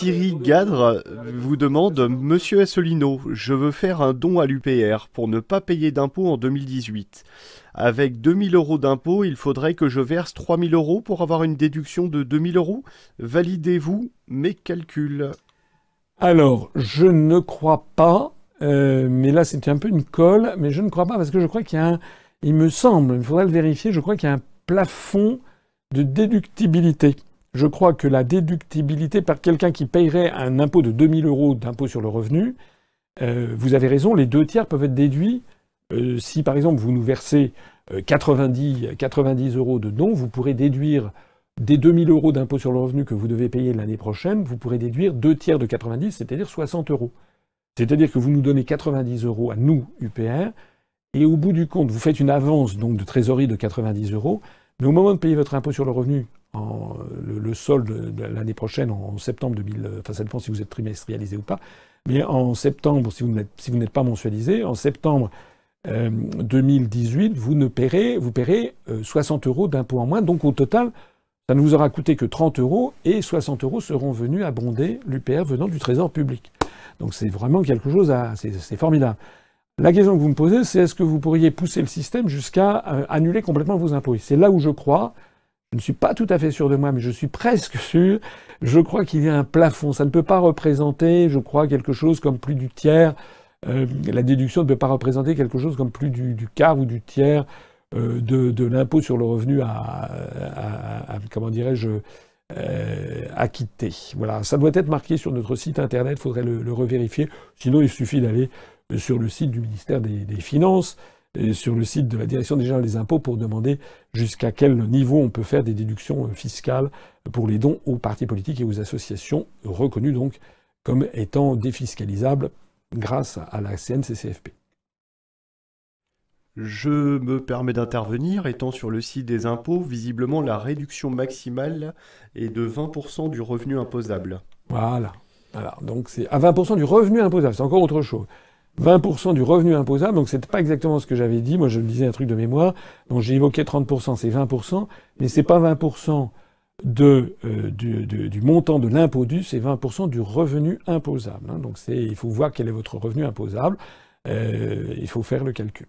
Thierry Gadre vous demande Monsieur Asselineau, je veux faire un don à l'UPR pour ne pas payer d'impôts en 2018. Avec 2000 euros d'impôts, il faudrait que je verse 3000 euros pour avoir une déduction de 2000 euros. Validez-vous mes calculs Alors, je ne crois pas, euh, mais là c'était un peu une colle, mais je ne crois pas parce que je crois qu'il y a un. Il me semble, il faudrait le vérifier, je crois qu'il y a un plafond de déductibilité je crois que la déductibilité par quelqu'un qui payerait un impôt de 2000 euros d'impôt sur le revenu, euh, vous avez raison, les deux tiers peuvent être déduits. Euh, si par exemple vous nous versez 90, euh, 90 euros de dons, vous pourrez déduire des 2000 euros d'impôt sur le revenu que vous devez payer l'année prochaine, vous pourrez déduire deux tiers de 90, c'est-à-dire 60 euros. C'est-à-dire que vous nous donnez 90 euros à nous, UPR, et au bout du compte, vous faites une avance donc de trésorerie de 90 euros, mais au moment de payer votre impôt sur le revenu en le solde de l'année prochaine, en, septembre 2000, ça dépend si vous êtes trimestrialisé ou pas, mais en septembre, si vous n'êtes pas mensualisé, en septembre 2018, euh, vous ne paierez, vous paierez 60 euh, euros d'impôts en moins. Donc au total, ça ne vous aura coûté que 30 euros et 60 euros seront venus abonder l'UPR venant du Trésor public. Donc c'est vraiment quelque chose C'est formidable. La question que vous me posez, c'est est-ce que vous pourriez pousser le système jusqu'à euh, annuler complètement vos impôts C'est là où je crois je ne suis pas tout à fait sûr de moi, mais je suis presque sûr, je crois qu'il y a un plafond. Ça ne peut pas représenter, je crois, quelque chose comme plus du tiers. Euh, la déduction ne peut pas représenter quelque chose comme plus du, quart ou du tiers euh, de, l'impôt sur le revenu à, à, comment dirais-je, euh, acquitté. Voilà, ça doit être marqué sur notre site internet, il faudrait le, revérifier. Sinon, il suffit d'aller sur le site du ministère des Finances. Euh, sur le site de la Direction des générale des impôts pour demander jusqu'à quel niveau on peut faire des déductions euh, fiscales pour les dons aux partis politiques et aux associations reconnues donc comme étant défiscalisables grâce à la CNCCFP. Je me permets d'intervenir, étant sur le site des impôts, visiblement la réduction maximale est de 20% du revenu imposable. Voilà. Alors, donc c'est à 20% du revenu imposable, c'est encore autre chose. 20% du revenu imposable, donc c'est pas exactement ce que j'avais dit, moi je disais un truc de mémoire, donc j'ai évoqué 30%, c'est 20%, mais c'est pas 20% euh, de, du, montant de l'impôt dû, c'est 20% du revenu imposable. Hein. donc c'est, il faut voir quel est votre revenu imposable, euh, il faut faire le calcul.